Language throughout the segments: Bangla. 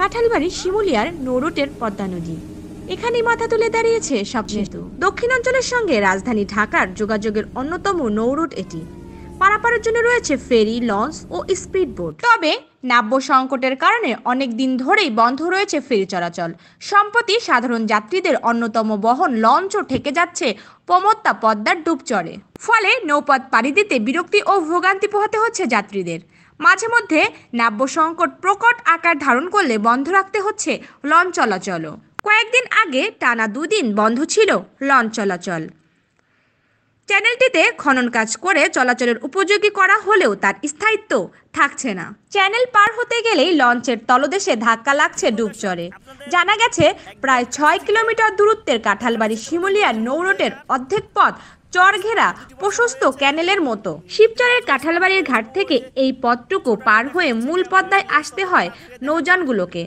কাঁঠালবাড়ি শিমুলিয়ার নোরোটের পদ্মা নদী এখানেই মাথা তুলে দাঁড়িয়েছে স্বপ্নেতু দক্ষিণাঞ্চলের সঙ্গে রাজধানী ঢাকার যোগাযোগের অন্যতম নৌরুট এটি পারাপারের জন্য রয়েছে ফেরি লঞ্চ ও স্পিড বোট তবে নাব্য সংকটের কারণে অনেক দিন ধরেই বন্ধ রয়েছে ফেরি চলাচল সম্প্রতি সাধারণ যাত্রীদের অন্যতম বহন লঞ্চও ঠেকে যাচ্ছে পমত্তা পদ্মার ডুবচরে ফলে নৌপথ পাড়ি দিতে বিরক্তি ও ভোগান্তি পোহাতে হচ্ছে যাত্রীদের মাঝে মধ্যে নাব্য সংকট প্রকট আকার ধারণ করলে বন্ধ রাখতে হচ্ছে লঞ্চ চলাচলও কয়েকদিন আগে টানা দুদিন বন্ধ ছিল লঞ্চ চলাচল চ্যানেলটিতে খনন কাজ করে চলাচলের উপযোগী করা হলেও তার স্থায়িত্ব থাকছে না চ্যানেল পার হতে গেলেই লঞ্চের তলদেশে ধাক্কা লাগছে ডুবচরে জানা গেছে প্রায় ছয় কিলোমিটার দূরত্বের কাঁঠালবাড়ি শিমুলিয়ার নৌরোটের অর্ধেক পথ চরঘেরা প্রশস্ত ক্যানেলের মতো শিবচরের কাঁঠালবাড়ির ঘাট থেকে এই পথটুকু পার হয়ে মূল পদ্মায় আসতে হয় নৌযানগুলোকে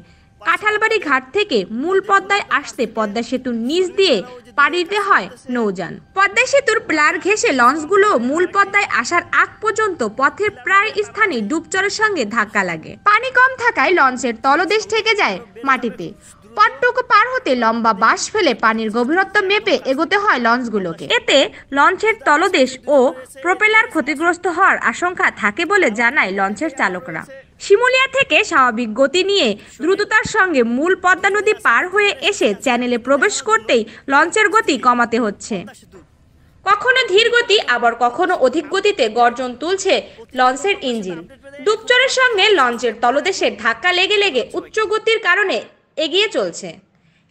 কাঁঠালবাড়ি ঘাট থেকে মূল পদ্মায় আসতে পদ্মা সেতুর নিচ দিয়ে পাড়িতে হয় নৌযান পদ্মা সেতুর প্লার ঘেসে লঞ্চগুলো মূল পদ্মায় আসার আগ পর্যন্ত পথের প্রায় স্থানে ডুবচরের সঙ্গে ধাক্কা লাগে পানি কম থাকায় লঞ্চের তলদেশ থেকে যায় মাটিতে পথটুকু পার হতে লম্বা বাঁশ ফেলে পানির গভীরত্ব মেপে এগোতে হয় লঞ্চগুলোকে এতে লঞ্চের তলদেশ ও প্রপেলার ক্ষতিগ্রস্ত হওয়ার আশঙ্কা থাকে বলে জানায় লঞ্চের চালকরা শিমুলিয়া থেকে স্বাভাবিক গতি নিয়ে দ্রুততার সঙ্গে মূল পদ্মা নদী পার হয়ে এসে চ্যানেলে প্রবেশ করতেই লঞ্চের গতি কমাতে হচ্ছে কখনো ধীর গতি আবার কখনো অধিক গতিতে গর্জন তুলছে লঞ্চের ইঞ্জিন ডুবচরের সঙ্গে লঞ্চের তলদেশে ধাক্কা লেগে লেগে উচ্চ গতির কারণে এগিয়ে চলছে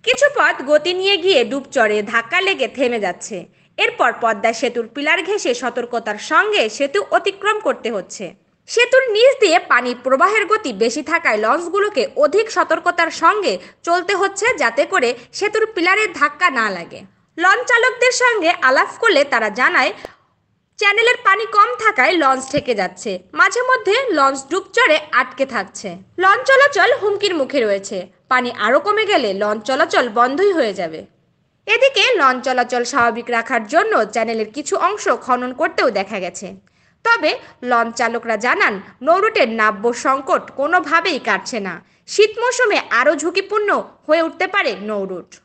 কিছু পথ গতি নিয়ে গিয়ে ডুবচরে ধাক্কা লেগে থেমে যাচ্ছে এরপর পদ্মা সেতুর পিলার ঘেঁষে সতর্কতার সঙ্গে সেতু অতিক্রম করতে হচ্ছে সেতুর নিচ দিয়ে পানি প্রবাহের গতি বেশি থাকায় লঞ্চগুলোকে অধিক সতর্কতার সঙ্গে চলতে হচ্ছে যাতে করে সেতুর পিলারের ধাক্কা না লাগে লঞ্চ চালকদের সঙ্গে আলাপ করলে তারা জানায় চ্যানেলের পানি কম থাকায় লঞ্চ ঠেকে যাচ্ছে মাঝে মধ্যে লঞ্চ ডুবচরে আটকে থাকছে লঞ্চ চলাচল হুমকির মুখে রয়েছে পানি আরও কমে গেলে লঞ্চ চলাচল বন্ধই হয়ে যাবে এদিকে লঞ্চ চলাচল স্বাভাবিক রাখার জন্য চ্যানেলের কিছু অংশ খনন করতেও দেখা গেছে তবে লঞ্চ চালকরা জানান নৌরুটের নাব্য সংকট কোনোভাবেই কাটছে না শীত মৌসুমে আরও ঝুঁকিপূর্ণ হয়ে উঠতে পারে নৌরুট